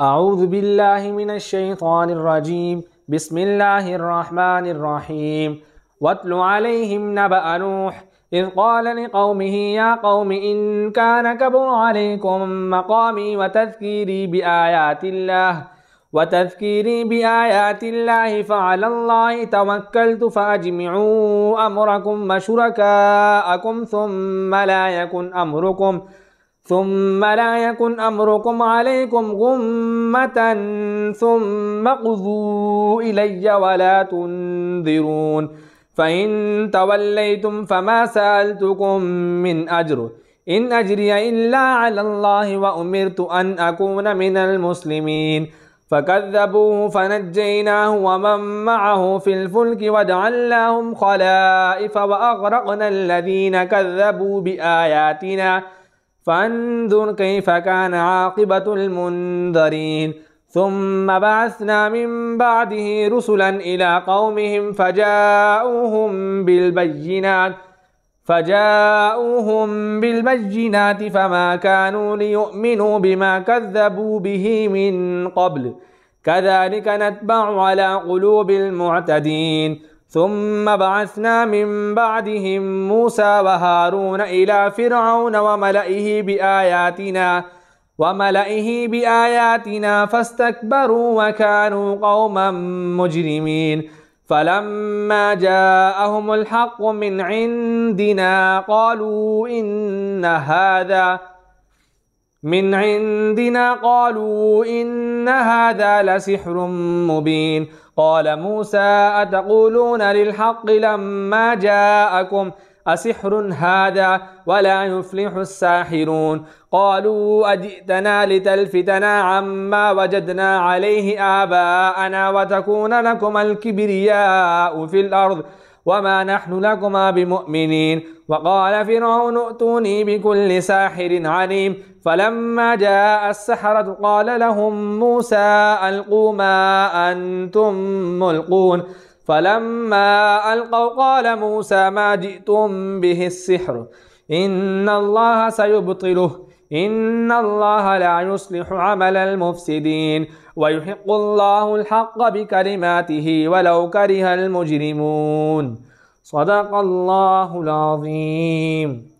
أعوذ بالله من الشيطان الرجيم بسم الله الرحمن الرحيم واتل عليهم نبأ نوح إذ قال لقومه يا قوم إن كان كبر عليكم مقامي وتذكيري بآيات الله وتذكيري بآيات الله فعلى الله توكلت فأجمعوا أمركم وشركاءكم ثم لا يكن أمركم ثم لا يكن أمركم عليكم غمة ثم قضوا إلي ولا تنذرون فإن توليتم فما سألتكم من أجر إن أجري إلا على الله وأمرت أن أكون من المسلمين فكذبوه فنجيناه ومن معه في الفلك وجعلناهم خلائف وأغرقنا الذين كذبوا بآياتنا فانظر كيف كان عاقبة المنذرين ثم بعثنا من بعده رسلا إلى قومهم فجاءوهم بالبينات فجاءوهم بالبينات فما كانوا ليؤمنوا بما كذبوا به من قبل كذلك نتبع على قلوب المعتدين ثم بعثنا من بعدهم موسى وهارون إلى فرعون وملئه بآياتنا وملئه بآياتنا فاستكبروا وكانوا قوما مجرمين فلما جاءهم الحق من عندنا قالوا إن هذا من عندنا قالوا إن هذا لسحر مبين قال موسى أتقولون للحق لما جاءكم أسحر هذا ولا يفلح الساحرون قالوا أجئتنا لتلفتنا عما وجدنا عليه آباءنا وتكون لكم الكبرياء في الأرض وما نحن لكما بمؤمنين وقال فرعون ائتوني بكل ساحر عليم فلما جاء السحرة قال لهم موسى ألقوا ما أنتم ملقون فلما ألقوا قال موسى ما جئتم به السحر إن الله سيبطله إن الله لا يصلح عمل المفسدين ويحق الله الحق بكلماته ولو كره المجرمون صدق الله العظيم